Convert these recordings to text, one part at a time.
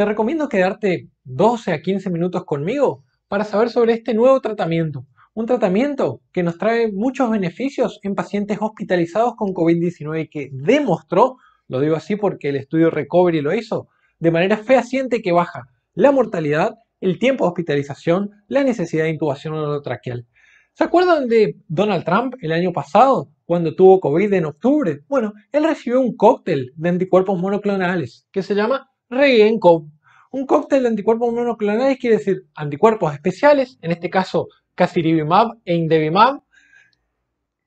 Te recomiendo quedarte 12 a 15 minutos conmigo para saber sobre este nuevo tratamiento. Un tratamiento que nos trae muchos beneficios en pacientes hospitalizados con COVID-19 que demostró, lo digo así porque el estudio Recovery lo hizo, de manera fehaciente que baja la mortalidad, el tiempo de hospitalización, la necesidad de intubación orotraqueal. ¿Se acuerdan de Donald Trump el año pasado, cuando tuvo COVID en octubre? Bueno, él recibió un cóctel de anticuerpos monoclonales que se llama con Un cóctel de anticuerpos monoclonales quiere decir anticuerpos especiales, en este caso casirivimab e indevimab,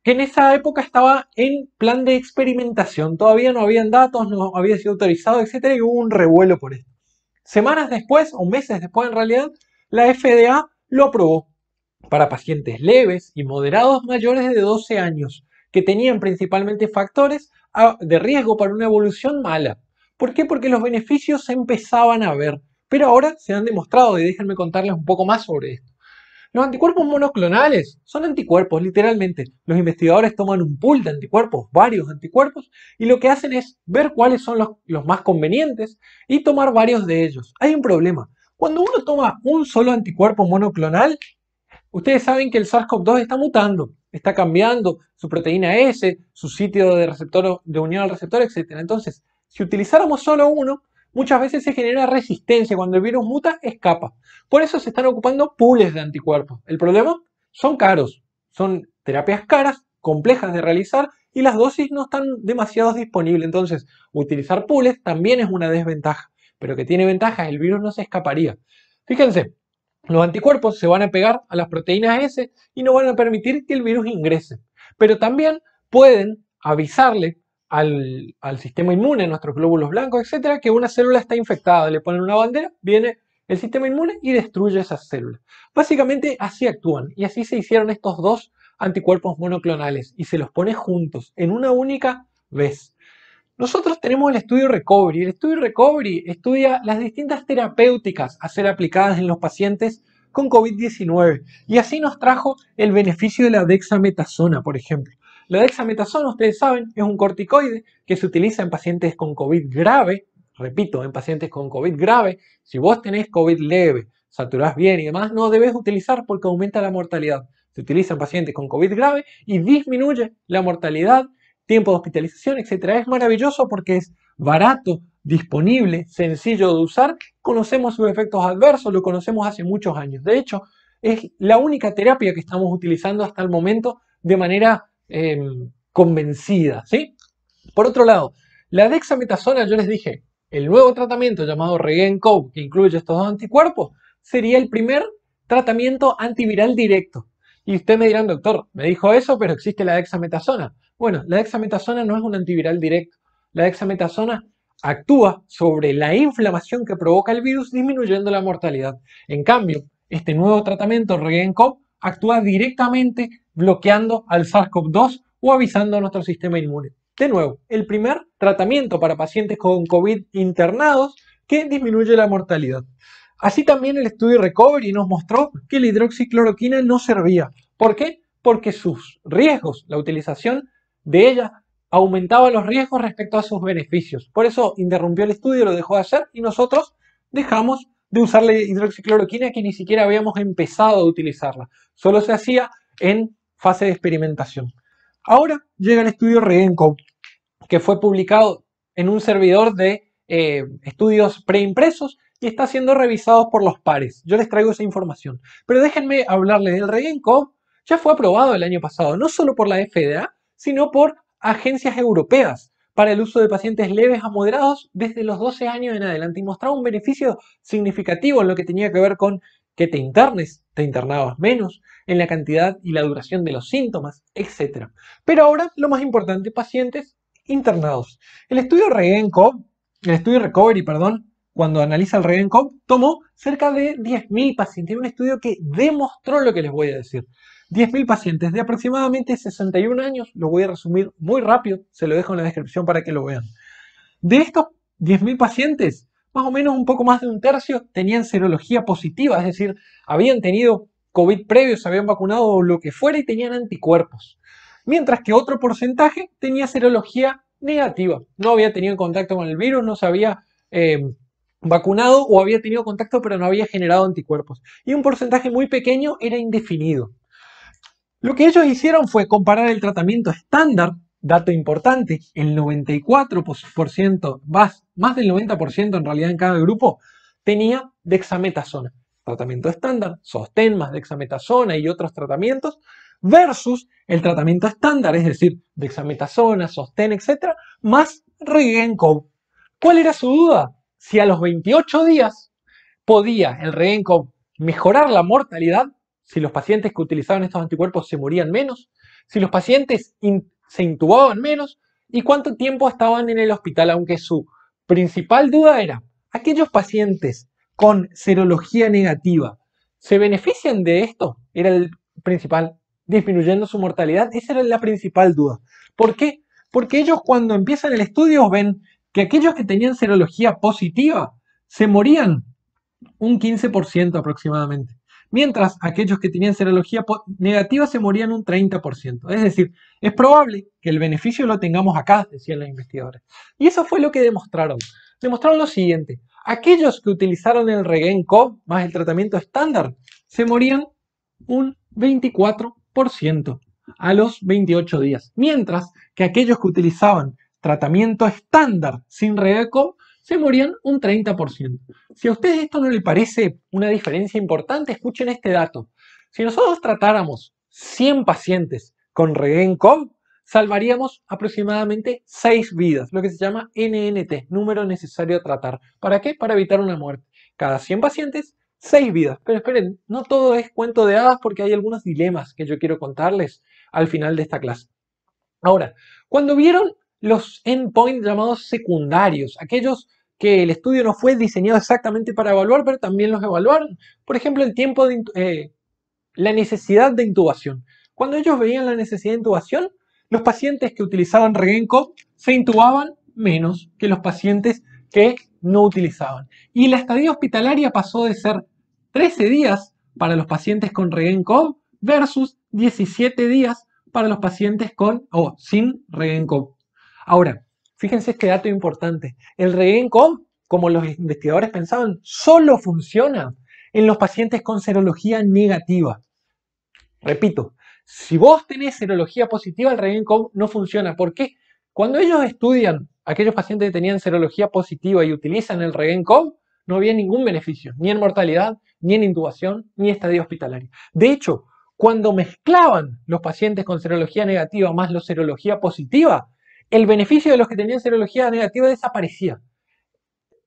que en esa época estaba en plan de experimentación. Todavía no habían datos, no había sido autorizado, etc. Y hubo un revuelo por esto. Semanas después, o meses después en realidad, la FDA lo aprobó para pacientes leves y moderados mayores de 12 años, que tenían principalmente factores de riesgo para una evolución mala. ¿Por qué? Porque los beneficios se empezaban a ver, pero ahora se han demostrado y déjenme contarles un poco más sobre esto. Los anticuerpos monoclonales son anticuerpos, literalmente. Los investigadores toman un pool de anticuerpos, varios anticuerpos, y lo que hacen es ver cuáles son los, más convenientes y tomar varios de ellos. Hay un problema. Cuando uno toma un solo anticuerpo monoclonal, Ustedes saben que el SARS-CoV-2 está mutando, está cambiando su proteína S, su sitio de receptor de unión al receptor, etc. Entonces, si utilizáramos solo uno, muchas veces se genera resistencia. Cuando el virus muta, escapa. Por eso se están ocupando pools de anticuerpos. El problema son caros. Son terapias caras, complejas de realizar y las dosis no están demasiado disponibles. Entonces, utilizar pools también es una desventaja. Pero que tiene ventajas, el virus no se escaparía. Fíjense, los anticuerpos se van a pegar a las proteínas S y no van a permitir que el virus ingrese. Pero también pueden avisarle al, sistema inmune, nuestros glóbulos blancos, etcétera, que una célula está infectada. Le ponen una bandera, viene el sistema inmune y destruye esas células. Básicamente así actúan y así se hicieron estos dos anticuerpos monoclonales y se los pone juntos en una única vez. Nosotros tenemos el estudio Recovery. El estudio Recovery estudia las distintas terapéuticas a ser aplicadas en los pacientes con COVID-19 y así nos trajo el beneficio de la dexametasona, por ejemplo. La dexametasona, ustedes saben, es un corticoide que se utiliza en pacientes con COVID grave. Repito, en pacientes con COVID grave, si vos tenés COVID leve, saturás bien y demás, no debes utilizar porque aumenta la mortalidad. Se utiliza en pacientes con COVID grave y disminuye la mortalidad, tiempo de hospitalización, etc. Es maravilloso porque es barato, disponible, sencillo de usar. Conocemos sus efectos adversos, lo conocemos hace muchos años. De hecho, es la única terapia que estamos utilizando hasta el momento de manera Em, convencida, ¿sí? Por otro lado, la dexametasona, yo les dije, el nuevo tratamiento llamado Regenco, que incluye estos dos anticuerpos, sería el primer tratamiento antiviral directo. Y usted me dirán, doctor, me dijo eso, pero existe la dexametasona. Bueno, la dexametasona no es un antiviral directo. La dexametasona actúa sobre la inflamación que provoca el virus disminuyendo la mortalidad. En cambio, este nuevo tratamiento, Regencop, actúa directamente bloqueando al SARS-CoV-2 o avisando a nuestro sistema inmune. De nuevo, el primer tratamiento para pacientes con COVID internados que disminuye la mortalidad. Así también el estudio Recovery nos mostró que la hidroxicloroquina no servía. ¿Por qué? Porque sus riesgos, la utilización de ella, aumentaba los riesgos respecto a sus beneficios. Por eso interrumpió el estudio, lo dejó de hacer y nosotros dejamos de usarle hidroxicloroquina que ni siquiera habíamos empezado a utilizarla. Solo se hacía en fase de experimentación. Ahora llega el estudio reenco que fue publicado en un servidor de eh, estudios preimpresos y está siendo revisado por los pares. Yo les traigo esa información. Pero déjenme hablarles del Regenco. Ya fue aprobado el año pasado, no solo por la FDA, sino por agencias europeas para el uso de pacientes leves a moderados desde los 12 años en adelante y mostraba un beneficio significativo en lo que tenía que ver con que te internes, te internabas menos, en la cantidad y la duración de los síntomas, etc. Pero ahora lo más importante, pacientes internados. El estudio Regenco, el estudio Recovery, perdón, cuando analiza el Revencom tomó cerca de 10.000 pacientes. Un estudio que demostró lo que les voy a decir. 10.000 pacientes de aproximadamente 61 años, lo voy a resumir muy rápido, se lo dejo en la descripción para que lo vean. De estos 10.000 pacientes, más o menos un poco más de un tercio tenían serología positiva, es decir, habían tenido COVID previo, se habían vacunado o lo que fuera y tenían anticuerpos. Mientras que otro porcentaje tenía serología negativa, no había tenido contacto con el virus, no sabía había eh, vacunado o había tenido contacto pero no había generado anticuerpos. Y un porcentaje muy pequeño era indefinido. Lo que ellos hicieron fue comparar el tratamiento estándar, dato importante, el 94%, más, más del 90% en realidad en cada grupo, tenía dexametasona. Tratamiento estándar, sostén más dexametasona y otros tratamientos, versus el tratamiento estándar, es decir, dexametasona, sostén, etcétera, más Regenco. ¿Cuál era su duda? si a los 28 días podía el reenco mejorar la mortalidad, si los pacientes que utilizaban estos anticuerpos se morían menos, si los pacientes se intubaban menos y cuánto tiempo estaban en el hospital, aunque su principal duda era, aquellos pacientes con serología negativa, ¿se benefician de esto? Era el principal, disminuyendo su mortalidad, esa era la principal duda. ¿Por qué? Porque ellos cuando empiezan el estudio ven que aquellos que tenían serología positiva se morían un 15% aproximadamente, mientras aquellos que tenían serología negativa se morían un 30%. Es decir, es probable que el beneficio lo tengamos acá, decían los investigadores. Y eso fue lo que demostraron. Demostraron lo siguiente, aquellos que utilizaron el Regenco más el tratamiento estándar se morían un 24% a los 28 días, mientras que aquellos que utilizaban tratamiento estándar sin redeco, se morían un 30%. Si a ustedes esto no les parece una diferencia importante, escuchen este dato. Si nosotros tratáramos 100 pacientes con Regencov, salvaríamos aproximadamente 6 vidas, lo que se llama NNT, número necesario a tratar. ¿Para qué? Para evitar una muerte. Cada 100 pacientes, 6 vidas. Pero esperen, no todo es cuento de hadas porque hay algunos dilemas que yo quiero contarles al final de esta clase. Ahora, cuando vieron los endpoints llamados secundarios, aquellos que el estudio no fue diseñado exactamente para evaluar, pero también los evaluaron. Por ejemplo, el tiempo de eh, la necesidad de intubación. Cuando ellos veían la necesidad de intubación, los pacientes que utilizaban Regenco se intubaban menos que los pacientes que no utilizaban. Y la estadía hospitalaria pasó de ser 13 días para los pacientes con Regenco versus 17 días para los pacientes con o sin Regenco. Ahora, fíjense este dato importante. El Regencom, como los investigadores pensaban, solo funciona en los pacientes con serología negativa. Repito, si vos tenés serología positiva, el Regencom no funciona. ¿Por qué? Cuando ellos estudian aquellos pacientes que tenían serología positiva y utilizan el Regencom, no había ningún beneficio, ni en mortalidad, ni en intubación, ni estadio hospitalario. De hecho, cuando mezclaban los pacientes con serología negativa más la serología positiva, el beneficio de los que tenían serología negativa desaparecía.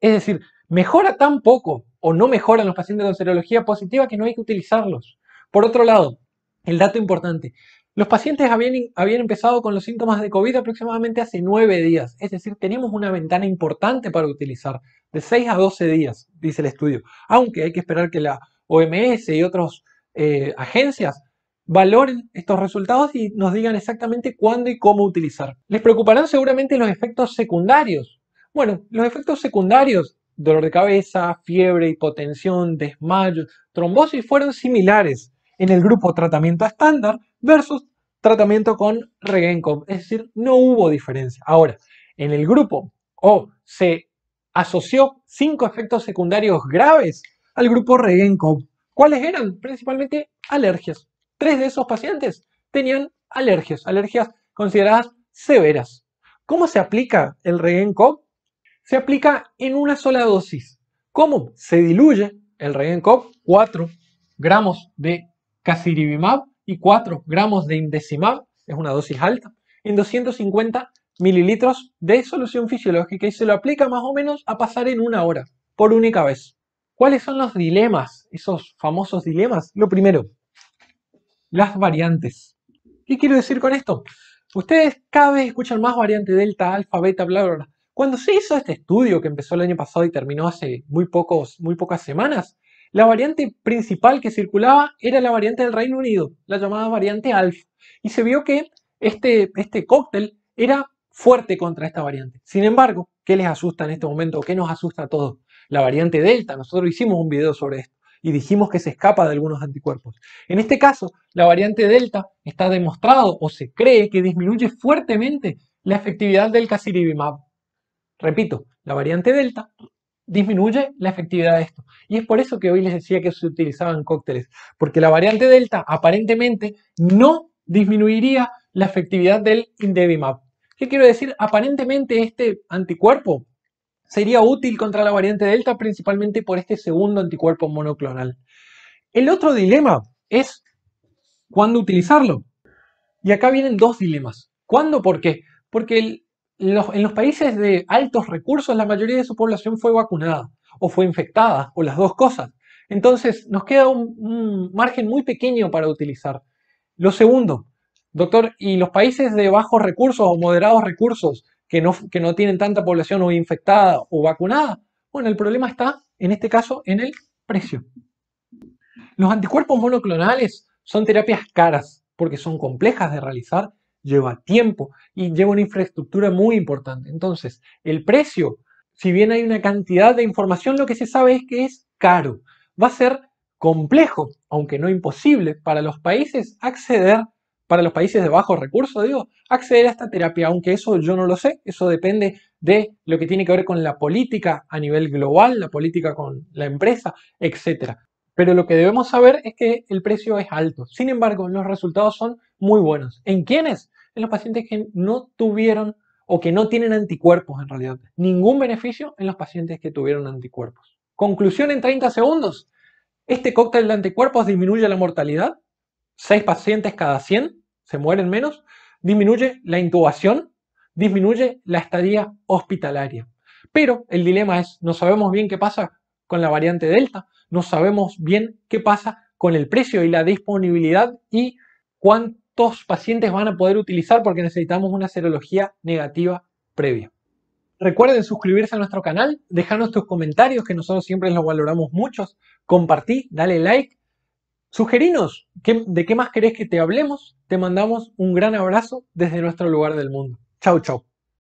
Es decir, mejora tan poco o no mejoran los pacientes con serología positiva que no hay que utilizarlos. Por otro lado, el dato importante, los pacientes habían, habían, empezado con los síntomas de COVID aproximadamente hace nueve días, es decir, tenemos una ventana importante para utilizar, de 6 a 12 días, dice el estudio, aunque hay que esperar que la OMS y otras eh, agencias valoren estos resultados y nos digan exactamente cuándo y cómo utilizar. Les preocuparán seguramente los efectos secundarios. Bueno, los efectos secundarios, dolor de cabeza, fiebre, hipotensión, desmayo, trombosis, fueron similares en el grupo tratamiento estándar versus tratamiento con Regencom. Es decir, no hubo diferencia. Ahora, en el grupo O se asoció cinco efectos secundarios graves al grupo Regencom. ¿Cuáles eran? Principalmente alergias tres de esos pacientes tenían alergias, alergias consideradas severas. ¿Cómo se aplica el Regencop? Se aplica en una sola dosis. ¿Cómo? Se diluye el Regencop 4 gramos de casirivimab y 4 gramos de indecimab, es una dosis alta, en 250 mililitros de solución fisiológica y se lo aplica más o menos a pasar en una hora, por única vez. ¿Cuáles son los dilemas, esos famosos dilemas? Lo primero, las variantes. ¿Qué quiero decir con esto? Ustedes cada vez escuchan más variante delta, alfa, beta, bla, bla, bla. Cuando se hizo este estudio que empezó el año pasado y terminó hace muy, pocos, muy pocas semanas, la variante principal que circulaba era la variante del Reino Unido, la llamada variante alfa. Y se vio que este, este cóctel era fuerte contra esta variante. Sin embargo, ¿qué les asusta en este momento? ¿Qué nos asusta a todos? La variante delta, nosotros hicimos un video sobre esto y dijimos que se escapa de algunos anticuerpos. En este caso, la variante Delta está demostrado o se cree que disminuye fuertemente la efectividad del casirivimab. Repito, la variante Delta disminuye la efectividad de esto. Y es por eso que hoy les decía que se utilizaban cócteles, porque la variante Delta aparentemente no disminuiría la efectividad del Indevimab. ¿Qué quiero decir? Aparentemente este anticuerpo Sería útil contra la variante Delta principalmente por este segundo anticuerpo monoclonal. El otro dilema es cuándo utilizarlo. Y acá vienen dos dilemas. ¿Cuándo? ¿Por qué? Porque en los países de altos recursos la mayoría de su población fue vacunada o fue infectada o las dos cosas. Entonces nos queda un, un margen muy pequeño para utilizar. Lo segundo, doctor, ¿y los países de bajos recursos o moderados recursos que no, tienen tanta población o infectada o vacunada. Bueno, el problema está, en este caso, en el precio. Los anticuerpos monoclonales son terapias caras porque son complejas de realizar, lleva tiempo y lleva una infraestructura muy importante. Entonces, el precio, si bien hay una cantidad de información, lo que se sabe es que es caro. Va a ser complejo, aunque no imposible, para los países acceder para los países de bajos recursos, digo, acceder a esta terapia, aunque eso yo no lo sé, eso depende de lo que tiene que ver con la política a nivel global, la política con la empresa, etc. Pero lo que debemos saber es que el precio es alto. Sin embargo, los resultados son muy buenos. ¿En quiénes? En los pacientes que no tuvieron o que no tienen anticuerpos en realidad. Ningún beneficio en los pacientes que tuvieron anticuerpos. Conclusión en 30 segundos. ¿Este cóctel de anticuerpos disminuye la mortalidad? 6 pacientes cada 100 se mueren menos, disminuye la intubación, disminuye la estadía hospitalaria. Pero el dilema es, no sabemos bien qué pasa con la variante Delta, no sabemos bien qué pasa con el precio y la disponibilidad y cuántos pacientes van a poder utilizar porque necesitamos una serología negativa previa. Recuerden suscribirse a nuestro canal, dejarnos tus comentarios que nosotros siempre los valoramos mucho, Compartir, dale like Sugerinos de qué más querés que te hablemos. Te mandamos un gran abrazo desde nuestro lugar del mundo. Chau, chau.